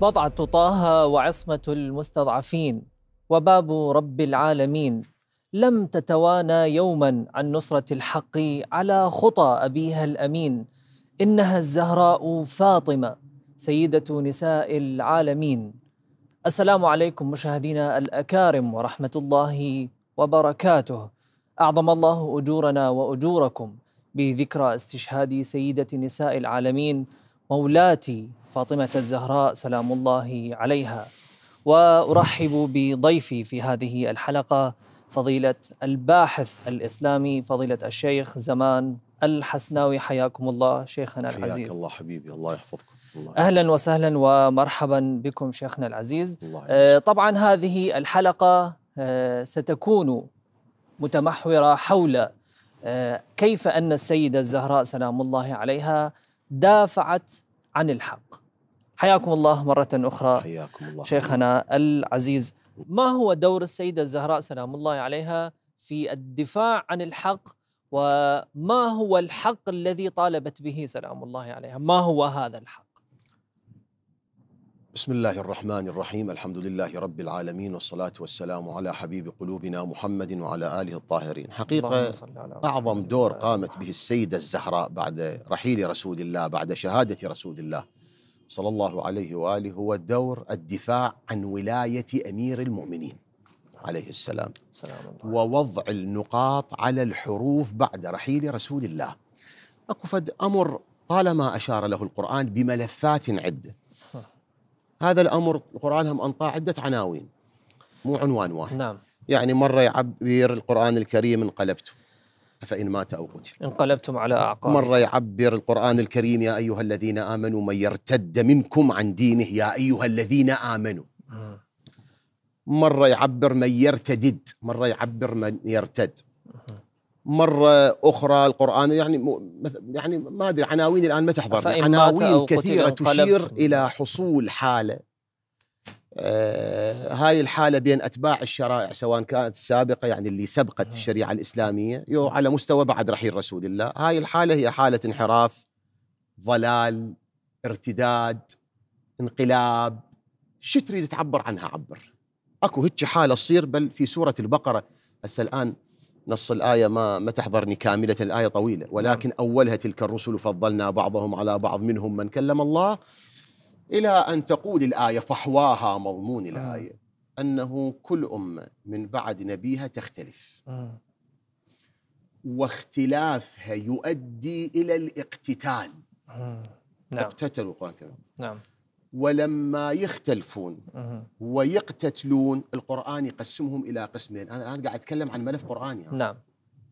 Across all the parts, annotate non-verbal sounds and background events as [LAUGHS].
بضعة طه وعصمة المستضعفين وباب رب العالمين لم تتوانى يوما عن نصرة الحق على خطى أبيها الأمين إنها الزهراء فاطمة سيدة نساء العالمين السلام عليكم مشاهدينا الأكارم ورحمة الله وبركاته أعظم الله أجورنا وأجوركم بذكرى استشهاد سيدة نساء العالمين مولاتي فاطمة الزهراء سلام الله عليها وأرحب بضيفي في هذه الحلقة فضيلة الباحث الإسلامي فضيلة الشيخ زمان الحسناوي حياكم الله شيخنا العزيز حياك الله حبيبي الله يحفظكم الله أهلا وسهلا ومرحبا بكم شيخنا العزيز الله آه، طبعا هذه الحلقة آه، ستكون متمحورة حول آه، كيف أن السيدة الزهراء سلام الله عليها دافعت عن الحق حياكم الله مرة أخرى حياكم الله شيخنا العزيز ما هو دور السيدة الزهراء سلام الله عليها في الدفاع عن الحق وما هو الحق الذي طالبت به سلام الله عليها ما هو هذا الحق بسم الله الرحمن الرحيم الحمد لله رب العالمين والصلاة والسلام على حبيب قلوبنا محمد وعلى آله الطاهرين حقيقة أعظم دور قامت به السيدة الزهراء بعد رحيل رسول الله بعد شهادة رسول الله صلى الله عليه وآله هو دور الدفاع عن ولاية أمير المؤمنين عليه السلام ووضع النقاط على الحروف بعد رحيل رسول الله أكفد أمر طالما أشار له القرآن بملفات عدة هذا الأمر القرآن هم أنطاه عدة عناوين مو عنوان واحد نعم يعني مرة يعبر القرآن الكريم انقلبتم أفإن مات أو قتل انقلبتم على أعقاب مرة يعبر القرآن الكريم يا أيها الذين آمنوا من يرتد منكم عن دينه يا أيها الذين آمنوا مرة يعبر من يرتدد مرة يعبر من يرتد مرة أخرى القرآن يعني يعني ما أدري عناوين الآن ما تحضر عناوين كثيرة تشير إلى حصول حالة آه هاي الحالة بين أتباع الشرائع سواء كانت السابقة يعني اللي سبقت نعم. الشريعة الإسلامية يو نعم. على مستوى بعد رحيل رسول الله هاي الحالة هي حالة انحراف ضلال ارتداد انقلاب شو تريد تعبر عنها عبر اكو هيك حالة تصير بل في سورة البقرة هسه الآن نص الآية ما ما تحضرني كاملة الآية طويلة نعم. ولكن أولها تلك الرسل فضلنا بعضهم على بعض منهم من كلم الله إلى أن تقول الآية فحواها مضمون آه. الآية أنه كل أمة من بعد نبيها تختلف آه. واختلافها يؤدي إلى الاقتتال آه. نعم. اقتتلوا القرآن الكريم نعم ولما يختلفون ويقتتلون القرآن يقسمهم إلى قسمين أنا الآن قاعد أتكلم عن ملف قرآني نعم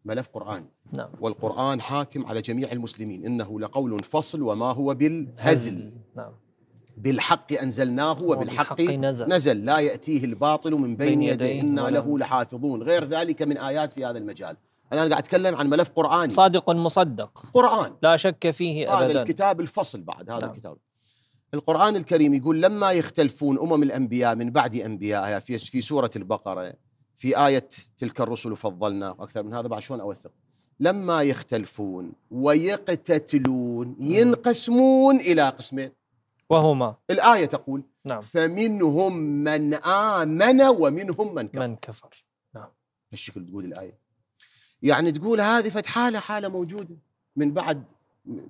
ملف قرآني نعم والقرآن حاكم على جميع المسلمين إنه لقول فصل وما هو بالهزل نعم بالحق أنزلناه وبالحق نزل. نزل لا يأتيه الباطل من بين, بين يديه إنا له لحافظون غير ذلك من آيات في هذا المجال أنا قاعد أتكلم عن ملف قرآني صادق مصدق قرآن لا شك فيه أبدا هذا الكتاب الفصل بعد هذا نعم. الكتاب القرآن الكريم يقول لما يختلفون أمم الأنبياء من بعد أنبيائها في في سورة البقرة في آية تلك الرسل فضلنا أكثر من هذا بعد شلون أوثق لما يختلفون ويقتتلون ينقسمون إلى قسمين وهما الآية تقول نعم. فمنهم من آمن ومنهم من كفر من كفر نعم هالشكل تقول الآية يعني تقول هذه فتحالة حالة موجودة من بعد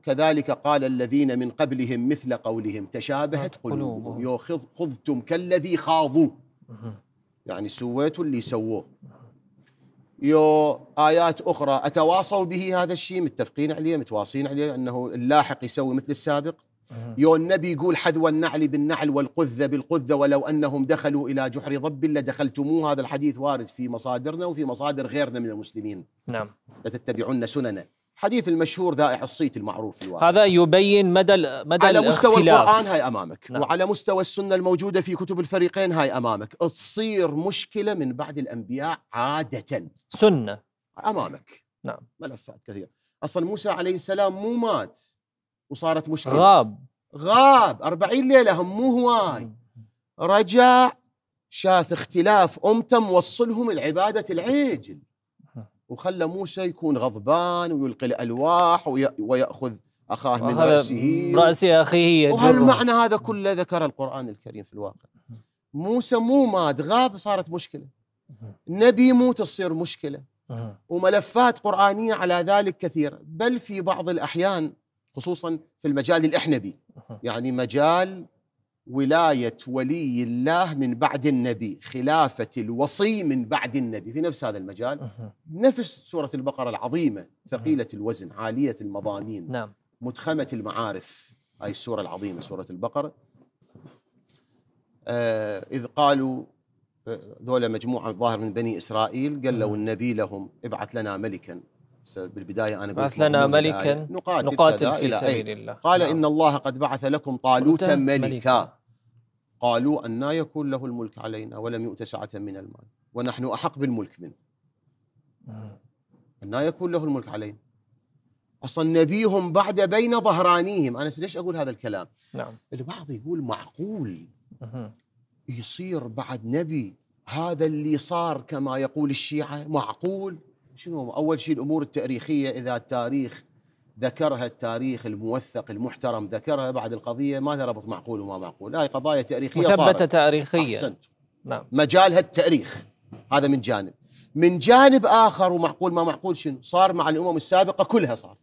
كذلك قال الذين من قبلهم مثل قولهم تشابهت قلوبهم يو خذتم كالذي خاضوا يعني سويتوا اللي سووه يو آيات أخرى أتواصوا به هذا الشيء متفقين عليه متواصين عليه أنه اللاحق يسوي مثل السابق يو النبي يقول حذو النعل بالنعل والقذة بالقذة ولو أنهم دخلوا إلى جحر ضب لدخلتموه هذا الحديث وارد في مصادرنا وفي مصادر غيرنا من المسلمين نعم لتتبعون سننا حديث المشهور ذائع الصيت المعروف في الواقع. هذا يبين مدى مدى على مستوى الاختلاف. القرآن هاي أمامك نعم. وعلى مستوى السنة الموجودة في كتب الفريقين هاي أمامك تصير مشكلة من بعد الأنبياء عادة سنة أمامك نعم ملفات كثيرة أصلا موسى عليه السلام مو مات وصارت مشكلة غاب غاب أربعين ليلة هم مو هواي رجع شاف اختلاف أمته موصلهم العبادة العجل وخلى موسى يكون غضبان ويلقي الالواح وياخذ اخاه من راسه راس اخيه وهل معنى هذا كله ذكر القران الكريم في الواقع موسى مو مات غاب صارت مشكله نبي يموت تصير مشكله وملفات قرانيه على ذلك كثيره بل في بعض الاحيان خصوصا في المجال الاحنبي يعني مجال ولاية ولي الله من بعد النبي خلافة الوصي من بعد النبي في نفس هذا المجال نفس سورة البقرة العظيمة ثقيلة الوزن عالية المضامين نعم. متخمة المعارف أي السورة العظيمة سورة البقرة آه، إذ قالوا آه، ذولا مجموعة ظاهر من بني إسرائيل قال لو النبي لهم ابعث لنا ملكا بالبداية أنا قلت مثلنا ملكا نقاتل, نقاتل في سبيل الله قال نعم. إن الله قد بعث لكم طالوت ملكا, قالوا أن يكون له الملك علينا ولم يؤت سعة من المال ونحن أحق بالملك منه أن يكون له الملك علينا أصلا نبيهم بعد بين ظهرانيهم أنا ليش أقول هذا الكلام نعم. البعض يقول معقول يصير بعد نبي هذا اللي صار كما يقول الشيعة معقول شنو اول شيء الامور التاريخيه اذا التاريخ ذكرها التاريخ الموثق المحترم ذكرها بعد القضيه ما لها ربط معقول وما معقول هاي قضايا تاريخيه مثبته تاريخيه احسنت نعم مجالها التاريخ هذا من جانب من جانب اخر ومعقول ما معقول شنو صار مع الامم السابقه كلها صار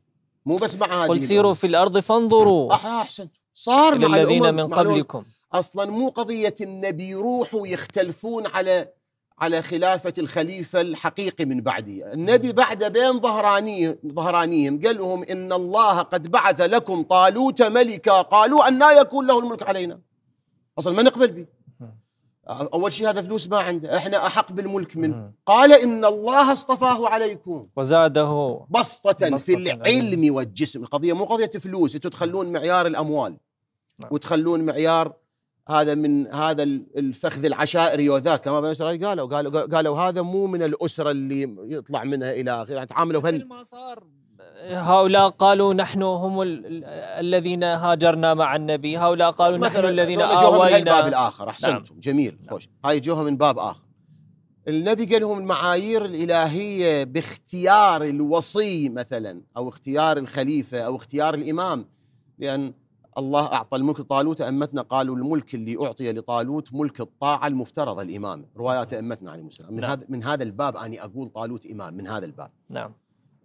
مو بس مع هذه قل سيروا في الارض فانظروا احسنت صار مع الذين من قبلكم اصلا مو قضيه النبي يروحوا يختلفون على على خلافة الخليفة الحقيقي من بعدي النبي بعد بين ظهرانيهم, ظهرانيهم قال لهم إن الله قد بعث لكم طالوت ملكا قالوا أن لا يكون له الملك علينا أصلا ما نقبل به أول شيء هذا فلوس ما عنده إحنا أحق بالملك منه قال إن الله اصطفاه عليكم وزاده بسطة, بسطة في العلم والجسم القضية مو قضية فلوس أنتم تخلون معيار الأموال نعم. وتخلون معيار هذا من هذا الفخذ العشائري وذاك كما بنو اسرائيل قالوا قالوا قالوا, هذا مو من الاسره اللي يطلع منها الى اخره يعني تعاملوا فن ما صار هؤلاء قالوا نحن هم الذين هاجرنا مع النبي هؤلاء قالوا نحن الذين آوينا من باب الآخر أحسنتم نعم. جميل نعم. خوش هاي جوها من باب آخر النبي قال لهم المعايير الإلهية باختيار الوصي مثلا أو اختيار الخليفة أو اختيار الإمام لأن الله أعطى الملك لطالوت أمتنا قالوا الملك اللي أعطي لطالوت ملك الطاعة المفترضة الإمامة روايات نعم. أمتنا عليه السلام من, نعم. هذا من هذا الباب أني أقول طالوت إمام من هذا الباب نعم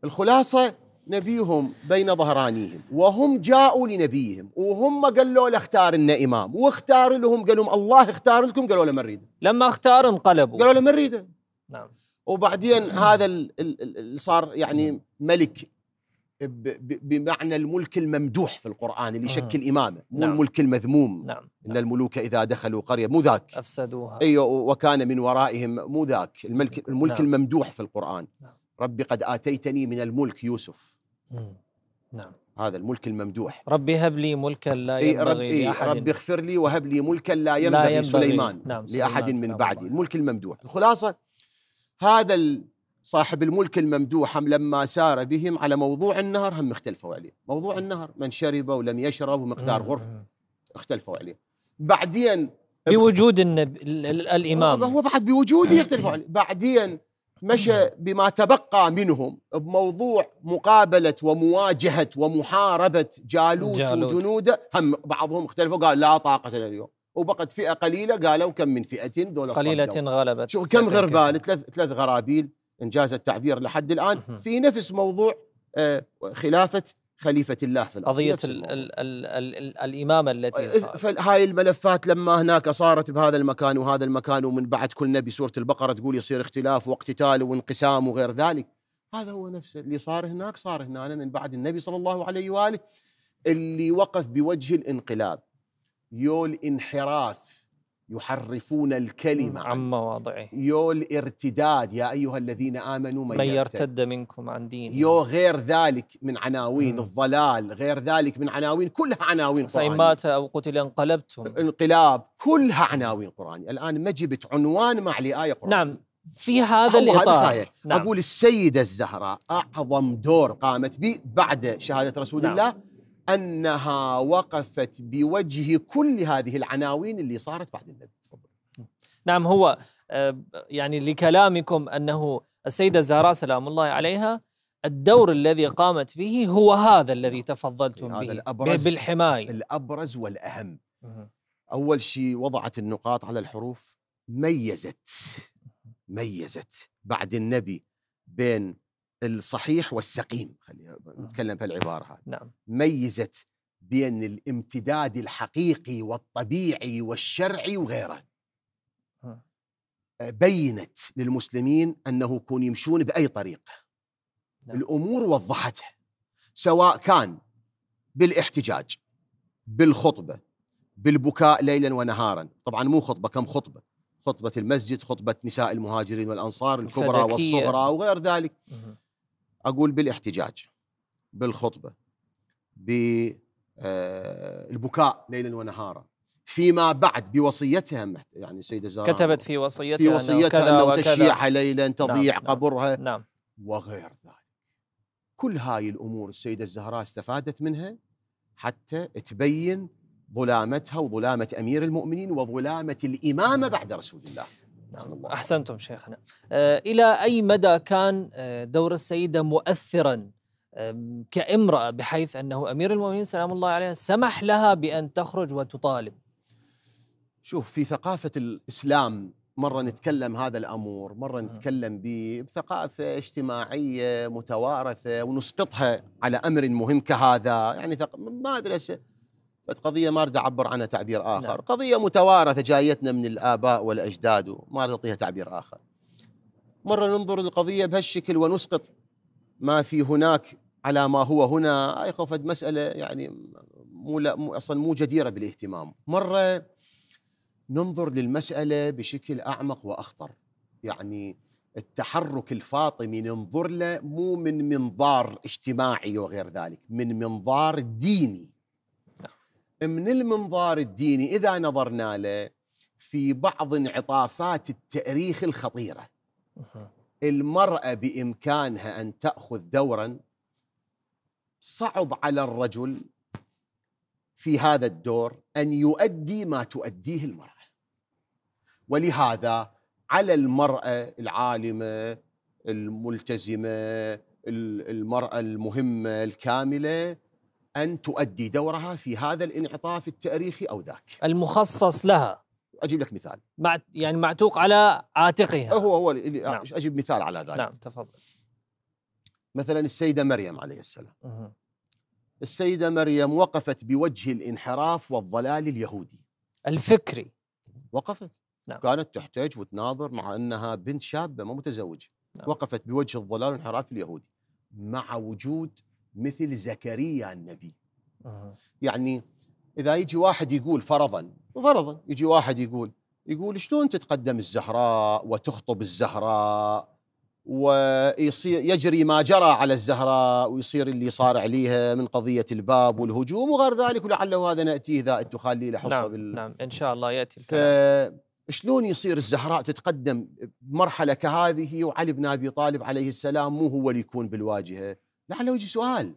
الخلاصة نبيهم بين ظهرانيهم وهم جاءوا لنبيهم وهم قالوا له اختار لنا امام واختار لهم قالوا لهم الله اختار لكم قالوا له ما نريده لما اختار انقلبوا قالوا له ما نريده نعم وبعدين هذا اللي صار يعني ملك بمعنى الملك الممدوح في القرآن اللي يشكل إمامه مو نعم. الملك المذموم نعم. إن نعم. الملوك إذا دخلوا قرية مو ذاك أفسدوها أيوة وكان من ورائهم مو ذاك الملك, نعم. الملك نعم. الممدوح في القرآن نعم. ربي قد آتيتني من الملك يوسف نعم هذا الملك الممدوح ربي هب لي ملكا لا ينبغي إيه لأحد ربي اغفر لي وهب لي ملكا لا ينبغي, لا ينبغي سليمان نعم سليمان لأحد من بعدي الملك الممدوح الخلاصة هذا صاحب الملك الممدوح هم لما سار بهم على موضوع النهر هم اختلفوا عليه موضوع النهر من شرب ولم يشرب ومقدار غرفة اختلفوا عليه بعدين بوجود النب... الامام هو بعد بوجوده يختلفوا عليه بعدين مشى بما تبقى منهم بموضوع مقابلة ومواجهة ومحاربة جالوت, جالوت. وجنوده هم بعضهم اختلفوا قال لا طاقة لنا اليوم وبقت فئة قليلة قالوا كم من فئة دول قليلة صدوا. غلبت شو كم غربال ثلاث ثلاث غرابيل إن جاز التعبير لحد الآن في نفس موضوع آه، خلافة خليفة الله في الأرض قضية الـ الـ الـ الـ الإمامة التي هاي الملفات لما هناك صارت بهذا المكان وهذا المكان ومن بعد كل نبي سورة البقرة تقول يصير اختلاف واقتتال وانقسام وغير ذلك هذا هو نفسه اللي صار هناك صار هنا أنا من بعد النبي صلى الله عليه وآله اللي وقف بوجه الانقلاب يو الانحراف يحرفون الكلمة عن مواضعه يو الارتداد يا أيها الذين آمنوا من, من يرتد منكم عن دينه يو غير ذلك من عناوين مم. الضلال غير ذلك من عناوين كلها عناوين قرآنية فإن مات أو قتل انقلبتم انقلاب كلها عناوين قرآنية الآن ما جبت عنوان مع لآية قرآنية نعم في هذا الإطار نعم. أقول السيدة الزهراء أعظم دور قامت به بعد شهادة رسول نعم. الله انها وقفت بوجه كل هذه العناوين اللي صارت بعد النبي تفضل نعم هو آه، يعني لكلامكم انه السيده زهراء سلام الله عليها الدور الذي قامت به هو هذا الذي تفضلتم هذا به الأبرز بالحمايه الابرز والاهم اول شيء وضعت النقاط على الحروف ميزت ميزت بعد النبي بين الصحيح والسقيم خلينا نعم. نتكلم العبارة هذه نعم ميزت بين الامتداد الحقيقي والطبيعي والشرعي وغيره ها. بينت للمسلمين انه يكون يمشون باي طريقه نعم. الامور وضحتها سواء كان بالاحتجاج بالخطبه بالبكاء ليلا ونهارا طبعا مو خطبه كم خطبه خطبه المسجد خطبه نساء المهاجرين والانصار الكبرى والصغرى وغير ذلك اقول بالاحتجاج بالخطبه بالبكاء آه، ليلا ونهارا فيما بعد بوصيتها يعني السيده زهراء كتبت في وصيتها في وصيتها انه, أنه تشيع ليلا نعم، تضيع نعم قبرها نعم وغير ذلك كل هاي الامور السيده الزهراء استفادت منها حتى تبين ظلامتها وظلامه امير المؤمنين وظلامه الامامه بعد رسول الله نعم. الله أحسنتم شيخنا آه، إلى أي مدى كان آه، دور السيدة مؤثرا كامرأة بحيث أنه أمير المؤمنين سلام الله عليه سمح لها بأن تخرج وتطالب شوف في ثقافة الإسلام مرة نتكلم هذا الأمور مرة نعم. نتكلم بثقافة اجتماعية متوارثة ونسقطها على أمر مهم كهذا يعني ما أدري قضية ما أريد أعبر عنها تعبير آخر لا. نعم. قضية متوارثة جايتنا من الآباء والأجداد وما أريد أعطيها تعبير آخر مرة ننظر للقضية بهالشكل ونسقط ما في هناك على ما هو هنا أي خوف مسألة يعني مو, لا مو أصلا مو جديرة بالاهتمام مرة ننظر للمسألة بشكل أعمق وأخطر يعني التحرك الفاطمي ننظر له مو من منظار اجتماعي وغير ذلك من منظار ديني من المنظار الديني إذا نظرنا له في بعض انعطافات التأريخ الخطيرة المرأة بإمكانها أن تأخذ دورا صعب على الرجل في هذا الدور أن يؤدي ما تؤديه المرأة ولهذا على المرأة العالمة الملتزمة المرأة المهمة الكاملة أن تؤدي دورها في هذا الانعطاف التاريخي أو ذاك المخصص لها أجيب لك مثال مع يعني معتوق على عاتقها هو هو نعم. أجيب مثال على ذلك نعم تفضل مثلا السيدة مريم عليه السلام مه. السيدة مريم وقفت بوجه الانحراف والضلال اليهودي الفكري وقفت نعم. كانت تحتاج وتناظر مع أنها بنت شابة ما متزوجة نعم. وقفت بوجه الضلال والانحراف اليهودي مع وجود مثل زكريا النبي يعني إذا يجي واحد يقول فرضا فرضا يجي واحد يقول يقول شلون تتقدم الزهراء وتخطب الزهراء ويصير يجري ما جرى على الزهراء ويصير اللي صار عليها من قضية الباب والهجوم وغير ذلك ولعله هذا نأتيه اذا تخلي له حصة نعم, بال... نعم إن شاء الله يأتي الكلام شلون يصير الزهراء تتقدم بمرحلة كهذه وعلي بن أبي طالب عليه السلام مو هو اللي يكون بالواجهة لعله يجي سؤال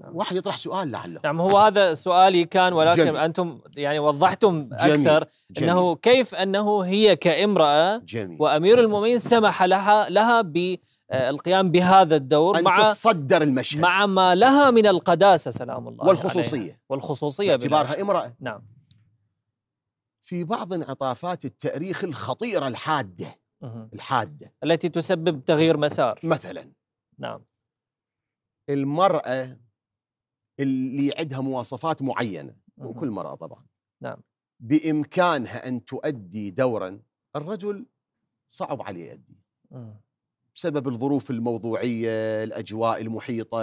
نعم. واحد يطرح سؤال لعله نعم هو هذا سؤالي كان ولكن جميل. انتم يعني وضحتم اكثر جميل. انه كيف انه هي كامراه جميل. وامير المؤمنين سمح لها لها بالقيام آه، بهذا الدور أن مع تصدر المشهد مع ما لها من القداسه سلام الله والخصوصيه عليها. والخصوصيه باعتبارها امراه نعم في بعض انعطافات التاريخ الخطيره الحاده الحاده التي تسبب تغيير مسار مثلا نعم المرأة اللي عندها مواصفات معينة وكل مرأة طبعا نعم بإمكانها أن تؤدي دورا الرجل صعب عليه يؤدي بسبب الظروف الموضوعية الأجواء المحيطة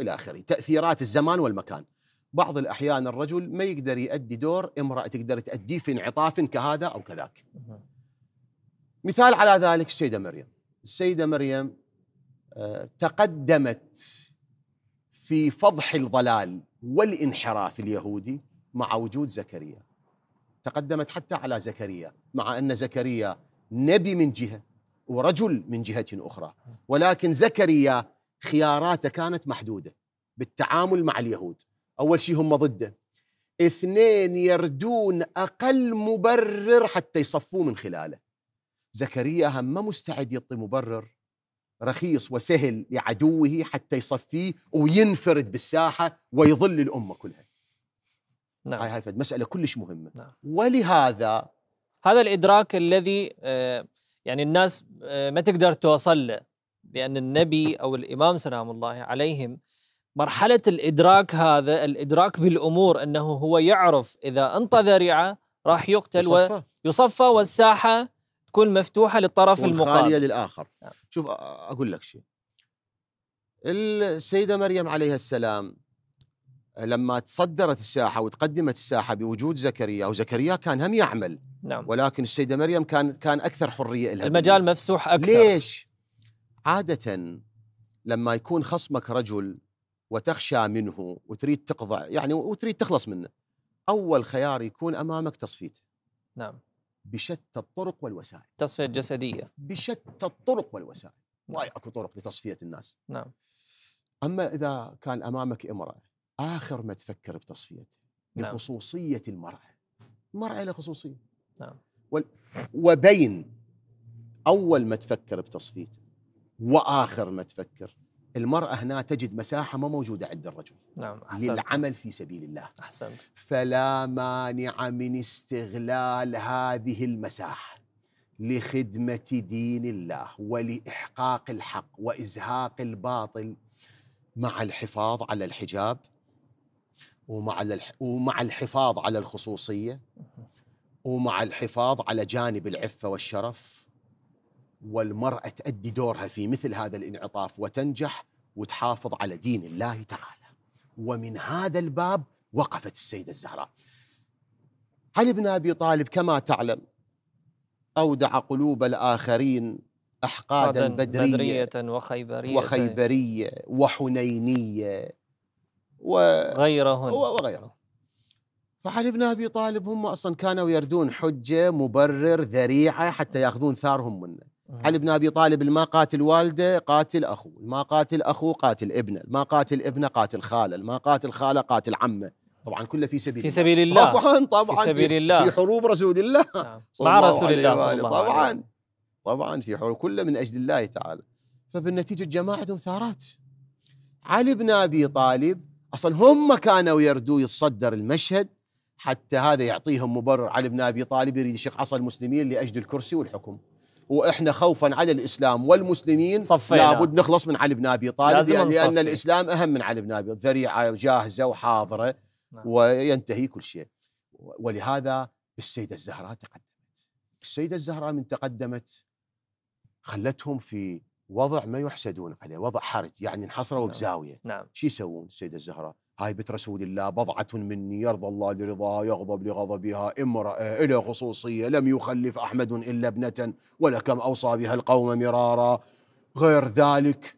إلى آخره تأثيرات الزمان والمكان بعض الأحيان الرجل ما يقدر يؤدي دور امرأة تقدر تؤديه في انعطاف كهذا أو كذاك مثال على ذلك السيدة مريم السيدة مريم تقدمت في فضح الضلال والانحراف اليهودي مع وجود زكريا تقدمت حتى على زكريا مع ان زكريا نبي من جهه ورجل من جهه اخرى ولكن زكريا خياراته كانت محدوده بالتعامل مع اليهود اول شيء هم ضده اثنين يردون اقل مبرر حتى يصفوه من خلاله زكريا هم ما مستعد يعطي مبرر رخيص وسهل لعدوه حتى يصفيه وينفرد بالساحة ويظل الأمة كلها نعم. هاي هاي مسألة كلش مهمة نعم. ولهذا هذا الإدراك الذي آه، يعني الناس آه، ما تقدر توصل له لأن النبي [LAUGHS] أو الإمام سلام الله عليهم مرحلة الإدراك هذا الإدراك بالأمور أنه هو يعرف إذا انطى ذريعة راح يقتل يصفى, ويصفى والساحة تكون مفتوحه للطرف المقابل خاليه للاخر نعم. شوف اقول لك شيء السيده مريم عليها السلام لما تصدرت الساحه وتقدمت الساحه بوجود زكريا وزكريا كان هم يعمل نعم ولكن السيده مريم كان كان اكثر حريه لها المجال مفسوح اكثر ليش؟ عاده لما يكون خصمك رجل وتخشى منه وتريد تقضى يعني وتريد تخلص منه اول خيار يكون امامك تصفيته نعم بشتى الطرق والوسائل تصفية جسدية بشتى الطرق والوسائل والله اكو طرق لتصفية الناس نعم أما إذا كان أمامك امرأة آخر ما تفكر بتصفيتها نعم. لخصوصية المرأة المرأة لها خصوصية نعم وال... وبين أول ما تفكر بتصفيته وآخر ما تفكر المرأة هنا تجد مساحة ما موجودة عند الرجل نعم أحسنت. للعمل في سبيل الله أحسنت. فلا مانع من استغلال هذه المساحة لخدمة دين الله ولإحقاق الحق وإزهاق الباطل مع الحفاظ على الحجاب ومع ومع الحفاظ على الخصوصية ومع الحفاظ على جانب العفة والشرف والمرأة تؤدي دورها في مثل هذا الانعطاف وتنجح وتحافظ على دين الله تعالى ومن هذا الباب وقفت السيدة الزهراء علي بن أبي طالب كما تعلم أودع قلوب الآخرين أحقادا بدرية, بدرية وخيبرية وخيبرية وحنينية وغيرهن وغيرهن فعلي بن ابي طالب هم اصلا كانوا يردون حجه مبرر ذريعه حتى ياخذون ثارهم منه علي بن ابي طالب ما قاتل والده قاتل اخوه، ما قاتل اخوه قاتل ابنه، ما قاتل ابنه قاتل خاله، ما قاتل خاله قاتل عمه، طبعا كله في سبيل في سبيل الله, طبعا طبعا في سبيل الله في حروب رسول الله نعم. مع رسول الله صلى الله عليه طبعا طبعا في حروب كله من اجل الله تعالى فبالنتيجه جماعتهم ثارات علي بن ابي طالب اصلا هم كانوا يردوا يتصدر المشهد حتى هذا يعطيهم مبرر علي بن ابي طالب يريد يشق عصا المسلمين لاجل الكرسي والحكم واحنا خوفا على الاسلام والمسلمين صفينا. لابد نخلص من علي بن ابي طالب لأن, نصفي. الاسلام اهم من علي بن ابي طالب ذريعه جاهزه وحاضره نعم. وينتهي كل شيء ولهذا السيده الزهراء تقدمت السيده الزهراء من تقدمت خلتهم في وضع ما يحسدون عليه وضع حرج يعني انحصروا نعم. بزاويه نعم. شو يسوون السيده الزهراء هاي بيت رسول الله بضعة مني يرضى الله لرضاها يغضب لغضبها امرأة إلى خصوصية لم يخلف أحمد إلا ابنة ولكم أوصى بها القوم مرارا غير ذلك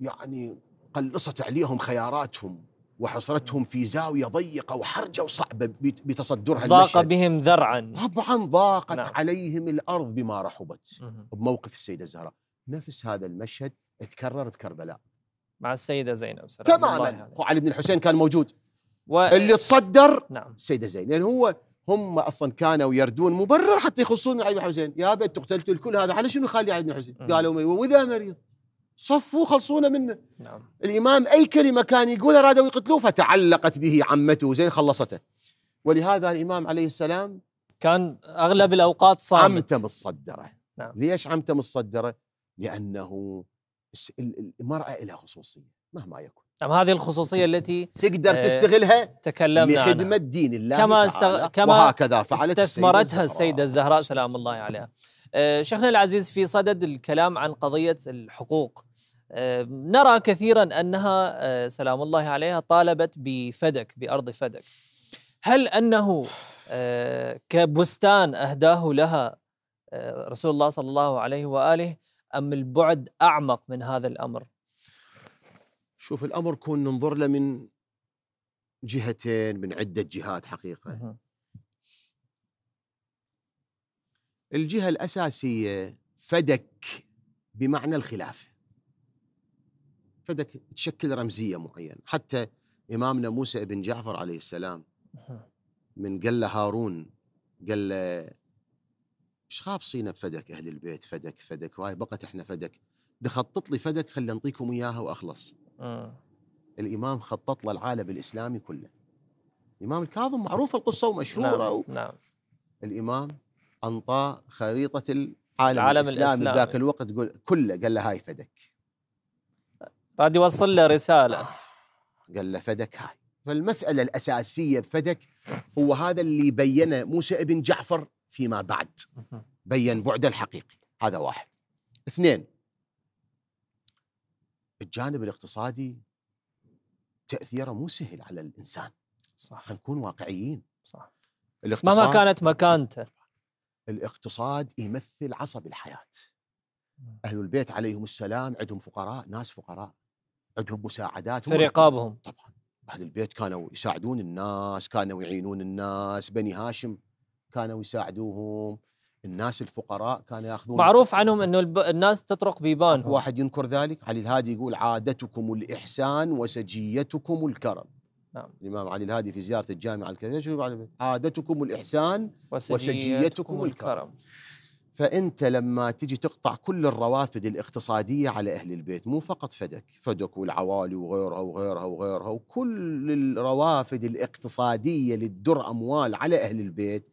يعني قلصت عليهم خياراتهم وحصرتهم في زاوية ضيقة وحرجة وصعبة بتصدرها ضاق المشهد. بهم ذرعا طبعا ضاقت نعم. عليهم الأرض بما رحبت بموقف السيدة الزهراء نفس هذا المشهد تكرر بكربلاء مع السيده زينب تماما وعلي اخو علي بن الحسين كان موجود و... اللي تصدر نعم السيده زينب يعني هو هم اصلا كانوا يردون مبرر حتى يخصون علي بن الحسين يا بيت قتلت الكل هذا على شنو خالي علي بن الحسين قالوا واذا مريض صفوا خلصونا منه نعم. الإمام أي كلمة كان يقولها رادوا يقتلوه فتعلقت به عمته زين خلصته ولهذا الإمام عليه السلام كان أغلب الأوقات صامت عمته متصدرة نعم. ليش عمته متصدرة لأنه المرأة لها خصوصية مهما يكن نعم هذه الخصوصية التي تقدر آه، تستغلها تكلمنا لخدمة عنها. دين الله كما استغ... كما وهكذا فعلت استثمرتها السيدة, الزهراء سلام الله عليها أه شيخنا العزيز في صدد الكلام عن قضية الحقوق أه نرى كثيرا أنها آه، سلام الله عليها طالبت بفدك بأرض فدك هل أنه آه، كبستان أهداه لها رسول الله صلى الله عليه وآله أم البعد أعمق من هذا الأمر شوف الأمر كون ننظر له من جهتين من عدة جهات حقيقة الجهة الأساسية فدك بمعنى الخلاف. فدك تشكل رمزية معينة حتى إمامنا موسى بن جعفر عليه السلام من قال له هارون قال له ايش خابصينا بفدك اهل البيت فدك فدك واي بقت احنا فدك خطط لي فدك خلي نعطيكم اياها واخلص آه. الامام خطط له العالم الاسلامي كله الامام الكاظم معروفه القصه ومشهوره نعم, و... نعم. الامام انطى خريطه العالم, العالم الاسلامي, ذاك الوقت قل... كله قال له هاي فدك بعد يوصل له رساله آه. قال له فدك هاي فالمساله الاساسيه بفدك هو هذا اللي بينه موسى ابن جعفر فيما بعد بين بعده الحقيقي هذا واحد اثنين الجانب الاقتصادي تأثيره مو سهل على الإنسان صح خلينا نكون واقعيين صح الاقتصاد مهما كانت مكانته الاقتصاد يمثل عصب الحياة أهل البيت عليهم السلام عندهم فقراء ناس فقراء عندهم مساعدات في رقابهم طبعا أهل البيت كانوا يساعدون الناس كانوا يعينون الناس بني هاشم كانوا يساعدوهم الناس الفقراء كانوا ياخذون معروف عنهم انه الناس تطرق بيبان واحد ينكر ذلك علي الهادي يقول عادتكم الاحسان وسجيتكم الكرم نعم الامام علي الهادي في زياره الجامعه الكبيره عادتكم الاحسان وسجيتكم, وسجيتكم الكرم. الكرم فانت لما تجي تقطع كل الروافد الاقتصاديه على اهل البيت مو فقط فدك فدك والعوالي وغيرها وغيرها وغيرها وكل الروافد الاقتصاديه للدر اموال على اهل البيت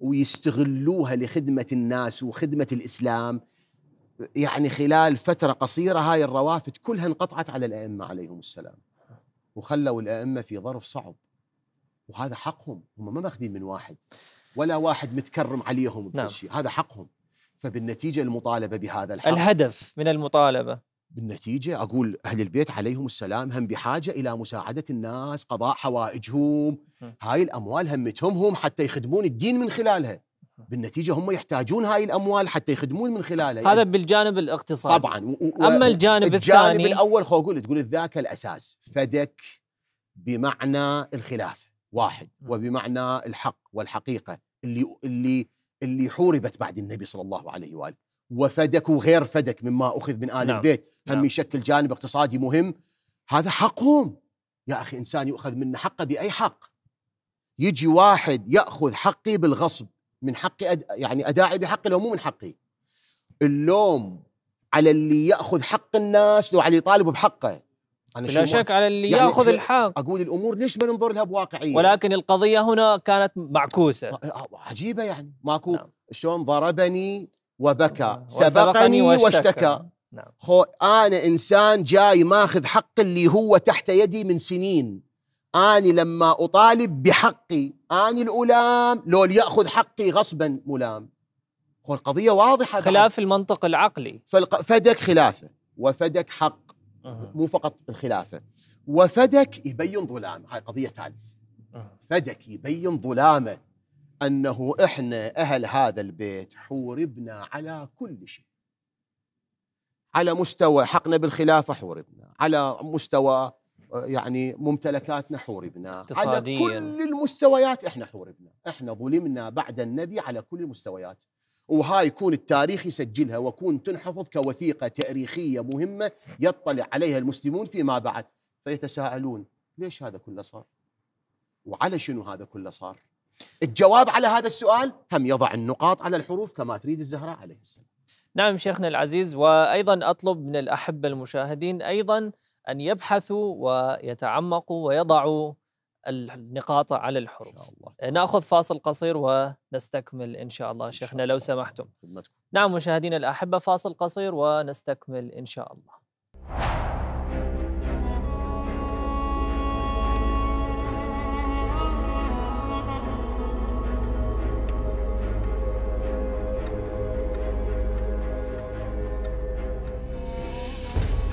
ويستغلوها لخدمة الناس وخدمة الإسلام يعني خلال فترة قصيرة هاي الروافد كلها انقطعت على الأئمة عليهم السلام وخلوا الأئمة في ظرف صعب وهذا حقهم هم ما ماخذين من واحد ولا واحد متكرم عليهم نعم. هذا حقهم فبالنتيجة المطالبة بهذا الحق الهدف من المطالبة بالنتيجة أقول أهل البيت عليهم السلام هم بحاجة إلى مساعدة الناس قضاء حوائجهم هاي الأموال همتهم هم حتى يخدمون الدين من خلالها بالنتيجة هم يحتاجون هاي الأموال حتى يخدمون من خلالها هذا يعني بالجانب الاقتصادي طبعا و... و... أما الجانب, الجانب الثاني الجانب الأول خو أقول تقول الذاك الأساس فدك بمعنى الخلاف واحد وبمعنى الحق والحقيقة اللي اللي اللي حوربت بعد النبي صلى الله عليه وآله وفدك وغير فدك مما أخذ من آل نعم. البيت هم نعم. يشكل جانب اقتصادي مهم هذا حقهم يا أخي إنسان يؤخذ منه حقه بأي حق يجي واحد يأخذ حقي بالغصب من حقي أد... يعني أداعي بحقي لو مو من حقي اللوم على اللي يأخذ حق الناس لو على اللي يطالب بحقه أنا بلا شك على اللي يعني ياخذ الحق اقول الامور ليش ما ننظر لها بواقعيه ولكن القضيه هنا كانت معكوسه آه، عجيبه يعني ماكو نعم. شلون ضربني وبكى نعم. سبقني واشتكى نعم. خو أنا إنسان جاي ماخذ حق اللي هو تحت يدي من سنين أنا لما أطالب بحقي أنا الألام لو يأخذ حقي غصبا ملام خو القضية واضحة خلاف دعم. المنطق العقلي فدك خلافة وفدك حق أه. مو فقط الخلافة وفدك يبين ظلام هاي قضية ثالثة أه. فدك يبين ظلامه أنه إحنا أهل هذا البيت حوربنا على كل شيء على مستوى حقنا بالخلافة حوربنا على مستوى آه، يعني ممتلكاتنا حوربنا على كل المستويات احنا حوربنا احنا ظلمنا بعد النبي على كل المستويات وهاي يكون التاريخ يسجلها وكون تنحفظ كوثيقة تاريخية مهمة يطلع عليها المسلمون فيما بعد فيتساءلون ليش هذا كله صار وعلى شنو هذا كله صار الجواب على هذا السؤال هم يضع النقاط على الحروف كما تريد الزهراء عليه السلام نعم شيخنا العزيز وأيضا أطلب من الأحبة المشاهدين أيضا أن يبحثوا ويتعمقوا ويضعوا النقاط على الحروف إن شاء الله. نأخذ فاصل قصير ونستكمل إن شاء الله إن شاء شيخنا الله. لو سمحتم خدمتكم. نعم مشاهدينا الأحبة فاصل قصير ونستكمل إن شاء الله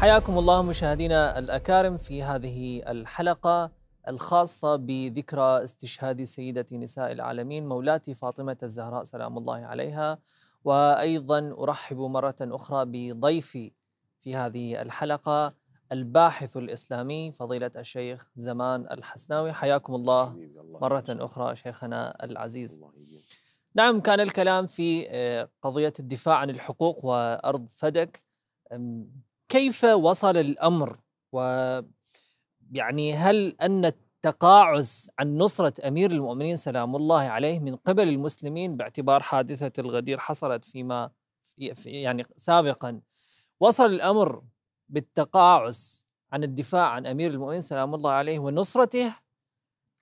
حياكم الله مشاهدينا الاكارم في هذه الحلقه الخاصه بذكرى استشهاد سيده نساء العالمين مولاتي فاطمه الزهراء سلام الله عليها وايضا ارحب مره اخرى بضيفي في هذه الحلقه الباحث الاسلامي فضيله الشيخ زمان الحسناوي حياكم الله مره اخرى شيخنا العزيز نعم كان الكلام في آه، قضيه الدفاع عن الحقوق وارض فدك كيف وصل الأمر و يعني هل أن التقاعس عن نصرة أمير المؤمنين سلام الله عليه من قبل المسلمين باعتبار حادثة الغدير حصلت فيما في يعني سابقا وصل الأمر بالتقاعس عن الدفاع عن أمير المؤمنين سلام الله عليه ونصرته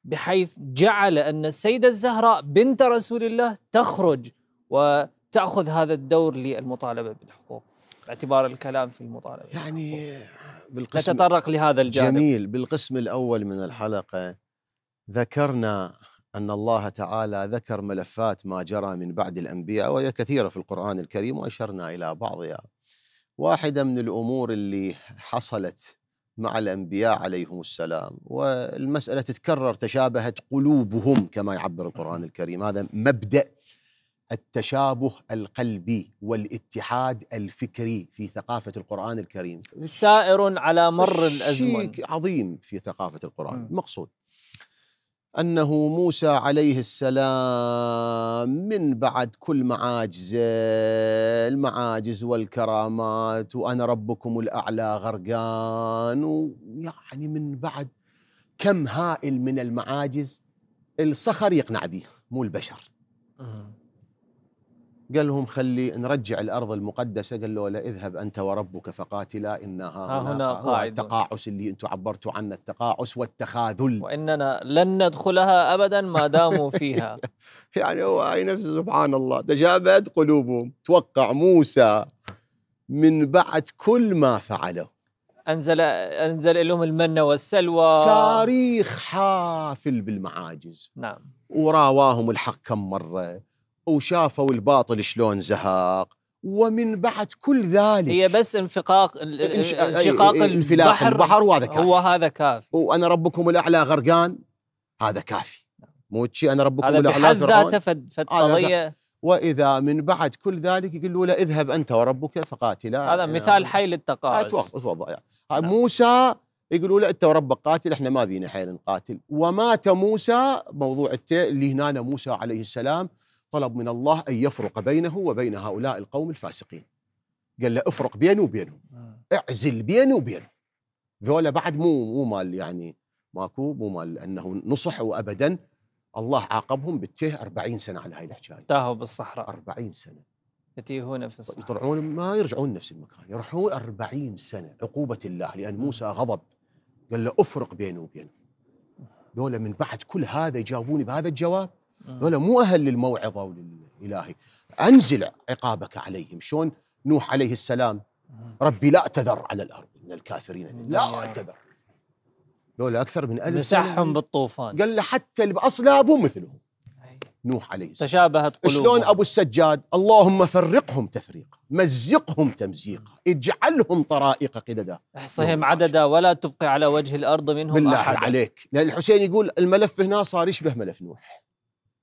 بحيث جعل أن السيدة الزهراء بنت رسول الله تخرج وتأخذ هذا الدور للمطالبة بالحقوق باعتبار الكلام في المطالبة يعني بالقسم نتطرق لهذا الجانب جميل بالقسم الأول من الحلقة ذكرنا أن الله تعالى ذكر ملفات ما جرى من بعد الأنبياء وهي كثيرة في القرآن الكريم وأشرنا إلى بعضها واحدة من الأمور اللي حصلت مع الأنبياء عليهم السلام والمسألة تتكرر تشابهت قلوبهم كما يعبر القرآن الكريم هذا مبدأ التشابه القلبي والاتحاد الفكري في ثقافة القرآن الكريم سائر على مر الأزمن عظيم في ثقافة القرآن م. المقصود أنه موسى عليه السلام من بعد كل معاجزه المعاجز والكرامات وأنا ربكم الأعلى غرقان ويعني من بعد كم هائل من المعاجز الصخر يقنع به مو البشر قال لهم خلي نرجع الارض المقدسه قال له لا اذهب انت وربك فقاتلا انها هنا, هنا قاعد التقاعس اللي انتم عبرتوا عنه التقاعس والتخاذل واننا لن ندخلها ابدا ما داموا فيها [LAUGHS] يعني هو اي نفسه سبحان الله تجابت قلوبهم توقع موسى من بعد كل ما فعله انزل انزل لهم المن والسلوى تاريخ حافل بالمعاجز نعم وراواهم الحق كم مره وشافوا الباطل شلون زهق ومن بعد كل ذلك هي بس انفقاق انشقاق البحر البحر وهذا كافي هو هذا كافي وانا ربكم الاعلى غرقان هذا كافي مو شيء انا ربكم هذا الاعلى هذا ذاته فد قضيه واذا من بعد كل ذلك يقول له اذهب انت وربك فقاتلا هذا مثال حي للتقاعس اتوضا يعني. نعم. موسى يقولوا له انت وربك قاتل احنا ما بينا حيل نقاتل ومات موسى موضوع التي اللي هنا موسى عليه السلام طلب من الله أن يفرق بينه وبين هؤلاء القوم الفاسقين قال له افرق بيني وبينهم آه. اعزل بيني وبينهم ذولا بعد مو مو مال يعني ماكو مو مال انه نصحوا ابدا الله عاقبهم بالتيه 40 سنه على هاي الحكايه تاهوا بالصحراء 40 سنه يتيهون في الصحراء يطلعون ما يرجعون نفس المكان يروحون 40 سنه عقوبه الله لان موسى غضب قال له افرق بيني وبينه ذولا من بعد كل هذا يجاوبوني بهذا الجواب هذول مو اهل للموعظه وللالهي انزل عقابك عليهم شلون نوح عليه السلام ربي لا تذر على الارض من الكافرين لا تذر دول اكثر من ألف مسحهم بالطوفان قال له حتى اللي ابو مثلهم نوح عليه السلام تشابهت قلوبهم شلون ابو السجاد اللهم فرقهم تفريقا مزقهم تمزيقا اجعلهم طرائق قددا احصهم عددا ولا تبقي على وجه الارض منهم بالله بالله عليك لان الحسين يقول الملف هنا صار يشبه ملف نوح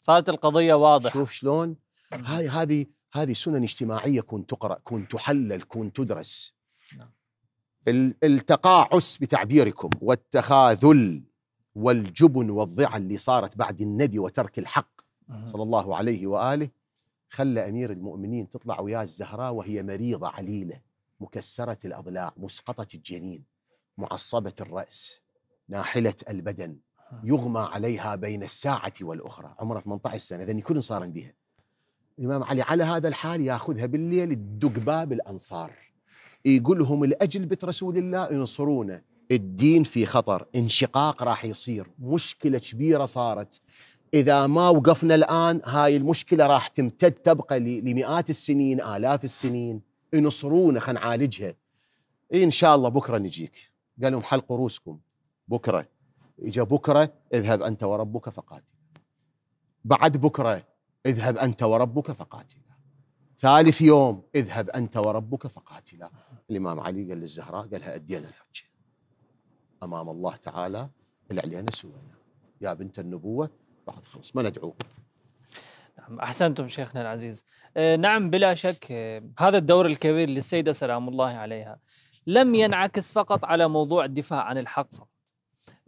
صارت القضيه واضحه شوف شلون هاي هذه هذه سنن اجتماعيه كون تقرا كون تحلل كون تدرس التقاعس بتعبيركم والتخاذل والجبن والضعة اللي صارت بعد النبي وترك الحق صلى الله عليه وآله خلى أمير المؤمنين تطلع ويا الزهراء وهي مريضة عليلة مكسرة الأضلاع مسقطة الجنين معصبة الرأس ناحلة البدن آه. يغمى عليها بين الساعة والأخرى عمرها 18 سنة إذن يكون صار بها الإمام علي على هذا الحال يأخذها بالليل يدق باب الأنصار يقول لهم الأجل بيت رسول الله ينصرونا الدين في خطر انشقاق راح يصير مشكلة كبيرة صارت إذا ما وقفنا الآن هاي المشكلة راح تمتد تبقى لمئات السنين آلاف السنين ينصرونا خلينا نعالجها إيه إن شاء الله بكرة نجيك قال لهم حلقوا رؤوسكم بكره إجا بكرة اذهب أنت وربك فقاتل بعد بكرة اذهب أنت وربك فقاتلا ثالث يوم اذهب أنت وربك فقاتلا الإمام علي قال للزهراء قال لها أدينا الحجة أمام الله تعالى اللي سوينا يا بنت النبوة بعد خلص ما ندعوك نعم أحسنتم شيخنا العزيز آه، نعم بلا شك آه، هذا الدور الكبير للسيدة سلام الله عليها لم ينعكس فقط على موضوع الدفاع عن الحق فقط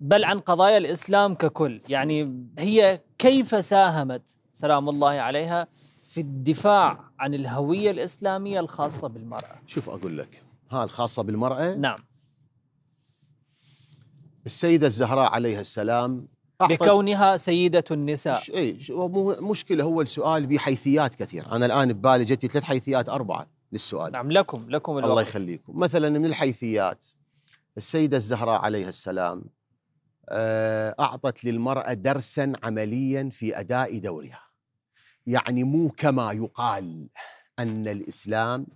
بل عن قضايا الإسلام ككل يعني هي كيف ساهمت سلام الله عليها في الدفاع عن الهوية الإسلامية الخاصة بالمرأة شوف أقول لك ها الخاصة بالمرأة نعم السيدة الزهراء عليها السلام لكونها سيدة النساء اي مشكلة هو السؤال بحيثيات كثيرة أنا الآن ببالي جتي ثلاث حيثيات أربعة للسؤال نعم لكم لكم الوقت. الله يخليكم مثلا من الحيثيات السيدة الزهراء عليها السلام آه، أعطت للمرأة درسا عمليا في أداء دورها يعني مو كما يقال أن الإسلام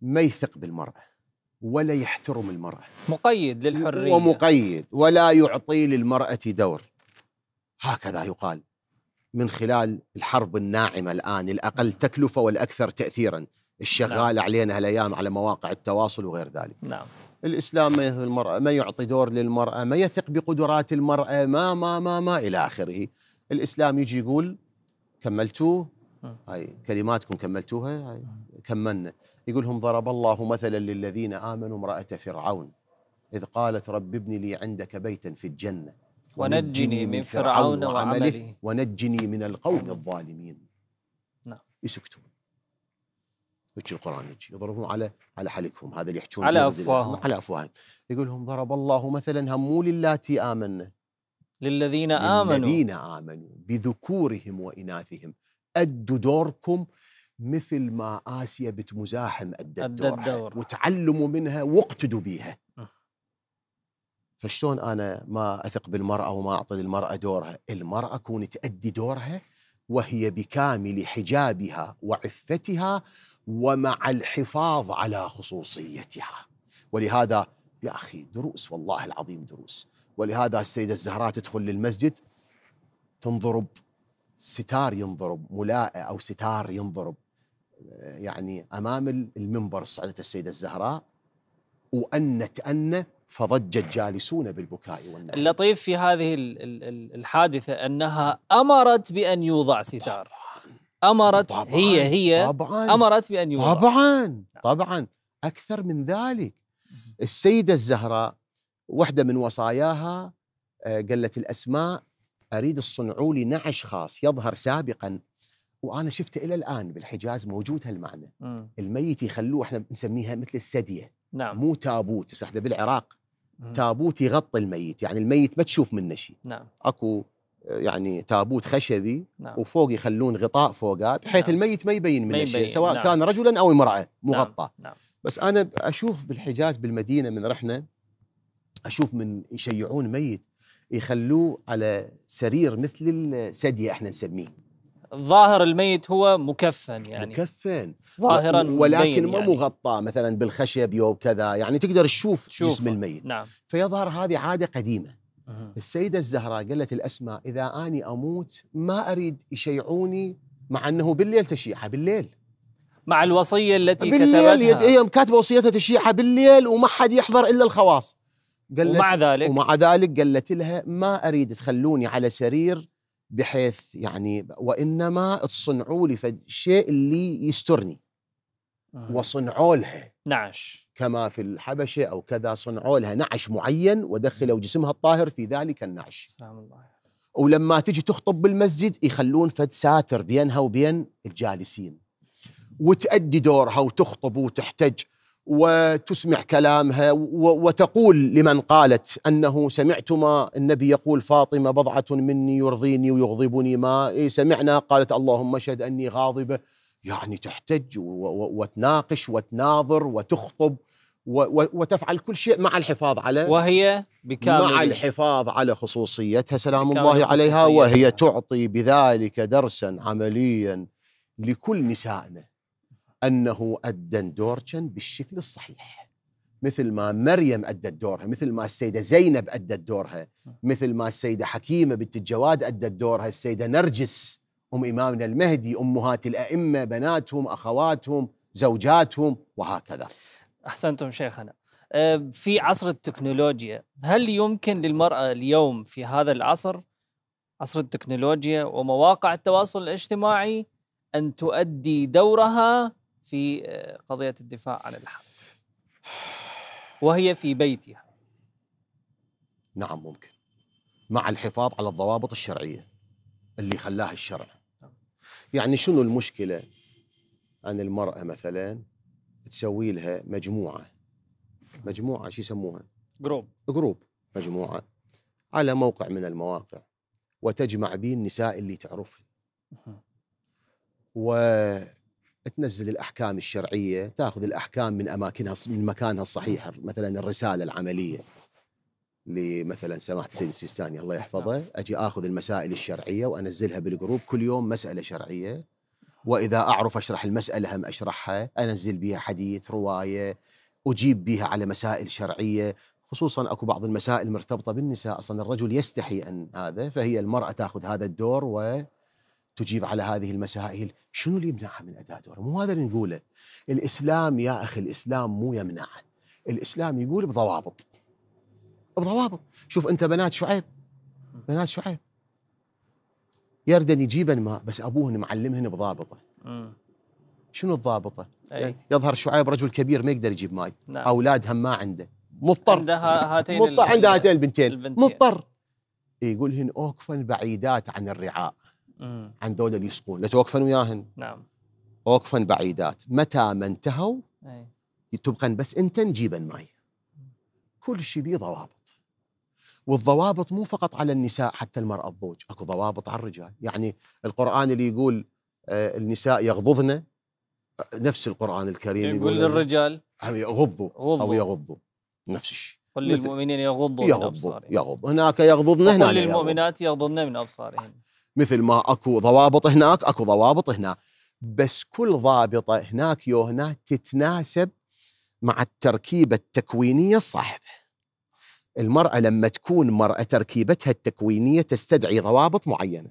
ما يثق بالمرأة ولا يحترم المرأة مقيد للحرية ومقيد ولا يعطي للمرأة دور هكذا يقال من خلال الحرب الناعمة الآن الأقل نعم. تكلفة والأكثر تأثيرا الشغال نعم. علينا هالأيام على مواقع التواصل وغير ذلك نعم الاسلام ما المراه، ما يعطي دور للمراه، ما يثق بقدرات المراه، ما ما ما ما الى اخره. الاسلام يجي يقول كملتوه هاي كلماتكم كملتوها هاي كملنا يقول لهم ضرب الله مثلا للذين امنوا امراه فرعون اذ قالت رب ابن لي عندك بيتا في الجنه ونجني من فرعون وعمله ونجني من القوم الظالمين نعم يسكتون وجه القران وجه يضربون على على حلقهم هذا اللي يحجون على افواههم على افواههم يقول لهم ضرب الله مثلا مو للاتي امنا للذين امنوا للذين امنوا بذكورهم واناثهم ادوا دوركم مثل ما اسيا بنت مزاحم ادت دورها وتعلموا منها واقتدوا بيها أه. فشلون انا ما اثق بالمراه وما اعطي للمراه دورها؟ المراه كون تادي دورها وهي بكامل حجابها وعفتها ومع الحفاظ على خصوصيتها ولهذا يا أخي دروس والله العظيم دروس ولهذا السيدة الزهراء تدخل للمسجد تنضرب ستار ينضرب ملاءة أو ستار ينضرب يعني أمام المنبر صعدت السيدة الزهراء وأنت أن فضجت جالسون بالبكاء والنار اللطيف في هذه الحادثة أنها أمرت بأن يوضع ستار امرت طبعاً هي هي طبعاً امرت بان يورى طبعا نعم. طبعا اكثر من ذلك السيده الزهراء واحده من وصاياها آه، قالت الاسماء اريد تصنعوا لي نعش خاص يظهر سابقا وانا شفته الى الان بالحجاز موجود هالمعنى الميت يخلوه احنا نسميها مثل السديه نعم مو تابوت احنا بالعراق تابوت يغطي الميت يعني الميت ما تشوف منه شيء نعم اكو يعني تابوت خشبي نعم. وفوق يخلون غطاء فوقه بحيث نعم. الميت ما يبين من شيء سواء نعم. كان رجلا او امراه مغطى نعم. نعم. بس انا اشوف بالحجاز بالمدينه من رحنا اشوف من يشيعون ميت يخلوه على سرير مثل السدية احنا نسميه ظاهر الميت هو مكفن يعني مكفن ظاهرا ولكن ما يعني. مغطى مثلا بالخشب يوم كذا يعني تقدر تشوف جسم الميت نعم فيظهر هذه عاده قديمه السيدة الزهراء قالت الأسماء إذا أني أموت ما أريد يشيعوني مع أنه بالليل تشيعها بالليل مع الوصية التي بالليل كتبتها بالليل كاتبة وصيتها تشيعها بالليل وما حد يحضر إلا الخواص قالت ومع ذلك ومع ذلك قالت لها ما أريد تخلوني على سرير بحيث يعني وإنما تصنعوا لي شيء اللي يسترني وصنعوا لها نعش كما في الحبشة أو كذا صنعوا لها نعش معين ودخلوا جسمها الطاهر في ذلك النعش سلام الله ولما تجي تخطب بالمسجد يخلون فد ساتر بينها وبين الجالسين وتأدي دورها وتخطب وتحتج وتسمع كلامها وتقول لمن قالت أنه سمعت ما النبي يقول فاطمة بضعة مني يرضيني ويغضبني ما إيه، سمعنا قالت اللهم اشهد أني غاضبة يعني تحتج وتناقش وتناظر وتخطب وتفعل كل شيء مع الحفاظ على وهي بكامل مع الحفاظ على خصوصيتها سلام الله عليها وهي تعطي بذلك درسا عمليا لكل نسائنا انه ادى دورجن بالشكل الصحيح مثل ما مريم ادت دورها مثل ما السيده زينب ادت دورها مثل ما السيده حكيمه بنت الجواد ادت دورها السيده نرجس ام امامنا المهدي امهات الائمه بناتهم اخواتهم زوجاتهم وهكذا احسنتم شيخنا آه، في عصر التكنولوجيا هل يمكن للمراه اليوم في هذا العصر عصر التكنولوجيا ومواقع التواصل الاجتماعي ان تؤدي دورها في آه، قضيه الدفاع عن الحق وهي في بيتها نعم ممكن مع الحفاظ على الضوابط الشرعيه اللي خلاها الشرع نعم. يعني شنو المشكله ان المراه مثلا تسوي لها مجموعه مجموعه شو يسموها؟ جروب جروب مجموعه على موقع من المواقع وتجمع بين النساء اللي تعرفهن وتنزل الاحكام الشرعيه تاخذ الاحكام من اماكنها من مكانها الصحيح مثلا الرساله العمليه لمثلا سماحه السيد السيستاني الله يحفظه نعم. اجي اخذ المسائل الشرعيه وانزلها بالجروب كل يوم مساله شرعيه واذا اعرف اشرح المساله هم اشرحها، انزل بها حديث، روايه، اجيب بها على مسائل شرعيه، خصوصا اكو بعض المسائل مرتبطه بالنساء، اصلا الرجل يستحي ان هذا فهي المراه تاخذ هذا الدور و تجيب على هذه المسائل شنو اللي يمنعها من أداء دورها مو هذا اللي نقوله الإسلام يا أخي الإسلام مو يمنع الإسلام يقول بضوابط بضوابط شوف أنت بنات شعيب بنات شعيب يردن يجيبن ماء بس ابوهن معلمهن بضابطه شنو الضابطه؟ أي. يعني يظهر شعيب رجل كبير ما يقدر يجيب ماي نعم. اولادهم ما عنده مضطر عندها هاتين مضطر عنده هاتين البنتين, البنتين. مضطر يقولهن اوقفن بعيدات عن الرعاء مم. عن دول يسقون لا توقفن وياهن نعم اوقفن بعيدات متى ما انتهوا أي. تبقن بس انت نجيبن ماي كل شيء بيه ضوابط والضوابط مو فقط على النساء حتى المرأة الضوج أكو ضوابط على الرجال يعني القرآن اللي يقول آه، النساء يغضضن آه، نفس القرآن الكريم يعني يقول للرجال يغضوا أو يغضوا نفس الشيء قل للمؤمنين يغضوا يغضوا من أبصارهم يغض هناك يغضضن هنا قل للمؤمنات يغضضن من أبصارهن مثل ما أكو ضوابط هناك أكو ضوابط هنا بس كل ضابطة هناك يوهنا تتناسب مع التركيبة التكوينية الصاحبة المرأة لما تكون مرأة تركيبتها التكوينية تستدعي ضوابط معينة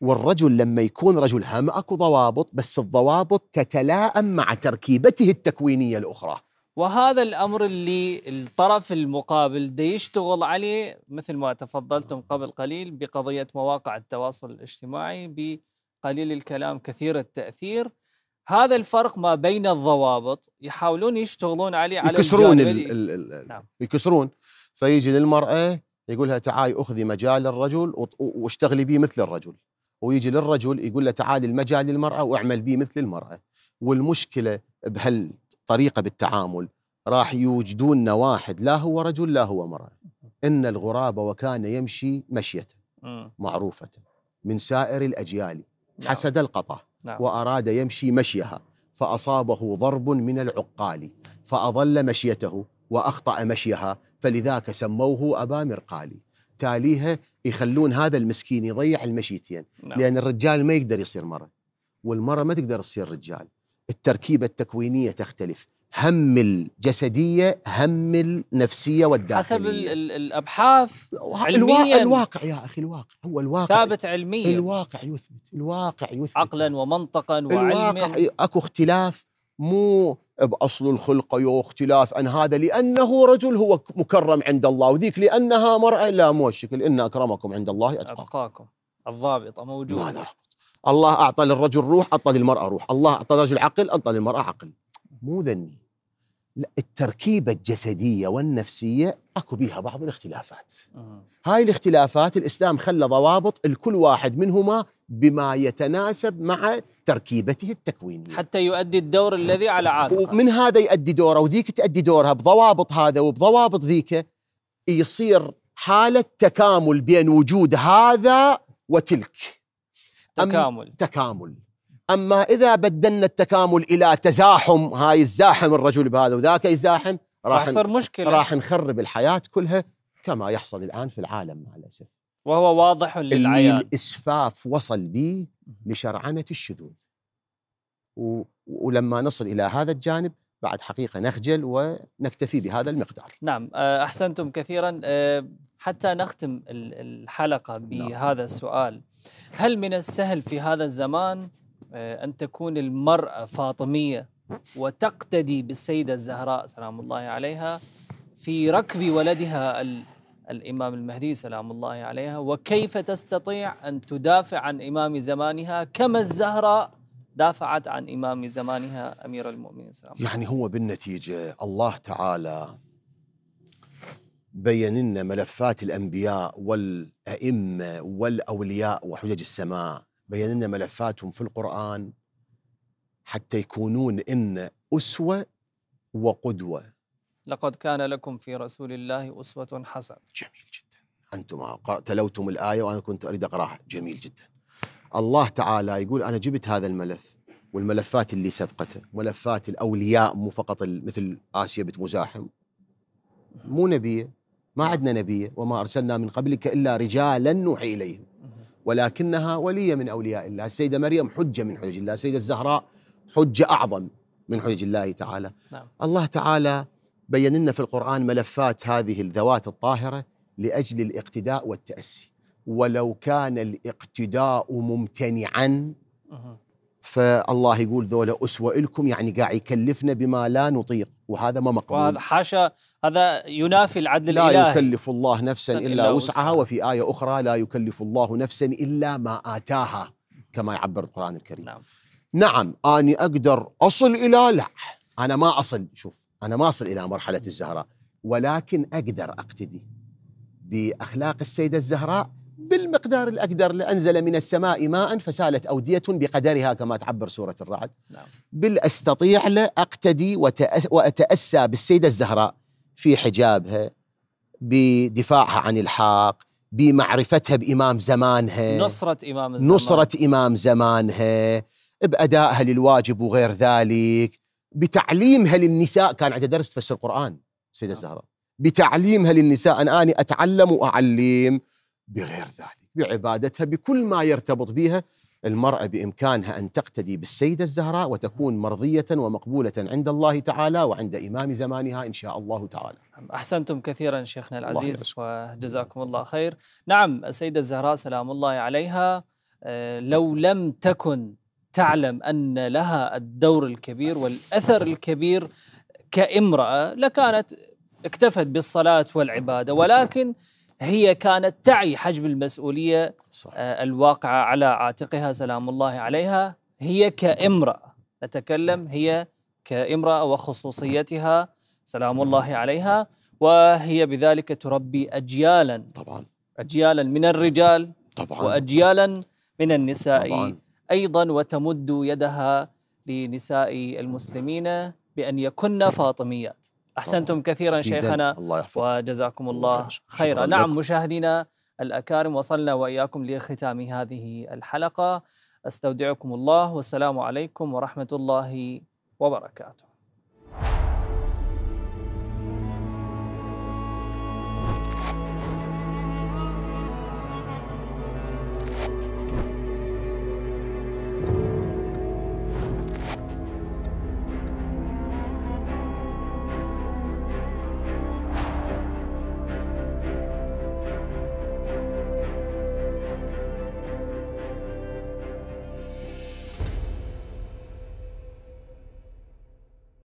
والرجل لما يكون رجل هم اكو ضوابط بس الضوابط تتلائم مع تركيبته التكوينية الأخرى وهذا الأمر اللي الطرف المقابل دي يشتغل عليه مثل ما تفضلتم قبل قليل بقضية مواقع التواصل الاجتماعي بقليل الكلام كثير التأثير هذا الفرق ما بين الضوابط يحاولون يشتغلون عليه على يكسرون الـ ال ال نعم. يكسرون فيجي للمرأة يقولها تعالي أخذي مجال الرجل واشتغلي به مثل الرجل ويجي للرجل يقول له تعالي المجال للمرأة واعمل به مثل المرأة والمشكلة بهالطريقة بالتعامل راح يوجدون واحد لا هو رجل لا هو مرأة إن الغراب وكان يمشي مشية معروفة من سائر الأجيال نعم. حسد القطع نعم. وأراد يمشي مشيها فأصابه ضرب من العقال فأظل مشيته وأخطأ مشيها فلذاك سموه أبا مرقالي تاليها يخلون هذا المسكين يضيع المشيتين نعم. لأن الرجال ما يقدر يصير مرة والمرة ما تقدر تصير رجال التركيبة التكوينية تختلف هم الجسدية هم النفسية والداخلية حسب الأبحاث علميا الواقع يا أخي الواقع هو الواقع ثابت علميا الواقع يثبت الواقع يثبت عقلا ومنطقا وعلما الواقع أكو اختلاف مو بأصل الخلق اختلاف عن هذا لأنه رجل هو مكرم عند الله وذيك لأنها مرأة لا مو الشكل إن أكرمكم عند الله أتقاكم أتقاكم الضابط موجود ماذا الله أعطى للرجل روح أعطى للمرأة روح الله أعطى للرجل عقل أعطى للمرأة عقل مو ذني التركيبة الجسدية والنفسية أكو بيها بعض الاختلافات آه. هاي الاختلافات الإسلام خلى ضوابط الكل واحد منهما بما يتناسب مع تركيبته التكوينية حتى يؤدي الدور الذي على عاتقه ومن هذا يؤدي دوره وذيك تؤدي دورها بضوابط هذا وبضوابط ذيك يصير حالة تكامل بين وجود هذا وتلك تكامل تكامل أما إذا بدلنا التكامل إلى تزاحم هاي الزاحم الرجل بهذا وذاك يزاحم راح يحصل مشكلة راح نخرب الحياة كلها كما يحصل الآن في العالم مع الأسف وهو واضح للعيان الإسفاف وصل به لشرعنة الشذوذ و... ولما نصل إلى هذا الجانب بعد حقيقة نخجل ونكتفي بهذا المقدار نعم آه، أحسنتم كثيرا آه، حتى نختم الحلقة نعم. بهذا السؤال هل من السهل في هذا الزمان آه، أن تكون المرأة فاطمية وتقتدي بالسيدة الزهراء سلام الله عليها في ركب ولدها الإمام المهدي سلام الله عليها وكيف تستطيع أن تدافع عن إمام زمانها كما الزهراء دافعت عن إمام زمانها أمير المؤمنين سلام الله يعني هو بالنتيجة الله تعالى بين لنا ملفات الأنبياء والأئمة والأولياء وحجج السماء بين لنا ملفاتهم في القرآن حتى يكونون إن أسوة وقدوة لقد كان لكم في رسول الله أسوة حسنة جميل جدا أنتم تلوتم الآية وأنا كنت أريد أقرأها جميل جدا الله تعالى يقول أنا جبت هذا الملف والملفات اللي سبقته ملفات الأولياء مو فقط مثل آسيا بنت مزاحم مو نبيه ما عندنا نبي وما أرسلنا من قبلك إلا رجالا نوحي إليهم ولكنها ولية من أولياء الله السيدة مريم حجة من حجج الله السيدة الزهراء حجة أعظم من حجج الله تعالى نعم. الله تعالى بين لنا في القرآن ملفات هذه الذوات الطاهرة لأجل الاقتداء والتأسي ولو كان الاقتداء ممتنعا فالله يقول ذولا أسوة لكم يعني قاعد يكلفنا بما لا نطيق وهذا ما مقبول وهذا حاشا هذا ينافي العدل لا الإلهي لا يكلف الله نفسا إلا, إلا وسعها وفي آية أخرى لا يكلف الله نفسا إلا ما آتاها كما يعبر القرآن الكريم نعم نعم أنا أقدر أصل إلى لا أنا ما أصل شوف أنا ما أصل إلى مرحلة الزهراء ولكن أقدر أقتدي بأخلاق السيدة الزهراء بالمقدار الأقدر لأنزل من السماء ماء فسالت أودية بقدرها كما تعبر سورة الرعد نعم. بالأستطيع لأقتدي وأتأسى بالسيدة الزهراء في حجابها بدفاعها عن الحق بمعرفتها بإمام زمانها نصرة إمام الزمان نصرة إمام زمانها بأدائها للواجب وغير ذلك بتعليمها للنساء كان عندها درس تفسر القرآن السيدة نعم. الزهراء بتعليمها للنساء أن أنا أتعلم وأعلم بغير ذلك بعبادتها بكل ما يرتبط بها المرأة بإمكانها أن تقتدي بالسيدة الزهراء وتكون مرضية ومقبولة عند الله تعالى وعند إمام زمانها إن شاء الله تعالى أحسنتم كثيرا شيخنا العزيز وجزاكم الله خير نعم السيدة الزهراء سلام الله عليها آه، لو لم تكن تعلم أن لها الدور الكبير والأثر الكبير كامرأة لكانت اكتفت بالصلاة والعبادة ولكن هي كانت تعي حجم المسؤولية صح. آه، الواقعة على عاتقها سلام الله عليها هي كامرأة نتكلم هي كامرأة وخصوصيتها سلام الله عليها وهي بذلك تربي أجيالا طبعا أجيالا من الرجال طبعا وأجيالا من النساء طبعا. أيضا وتمد يدها لنساء المسلمين بأن يكن فاطميات أحسنتم كثيرا جداً. شيخنا الله وجزاكم الله, الله خيرا نعم مشاهدينا الأكارم وصلنا وإياكم لختام هذه الحلقة أستودعكم الله والسلام عليكم ورحمة الله وبركاته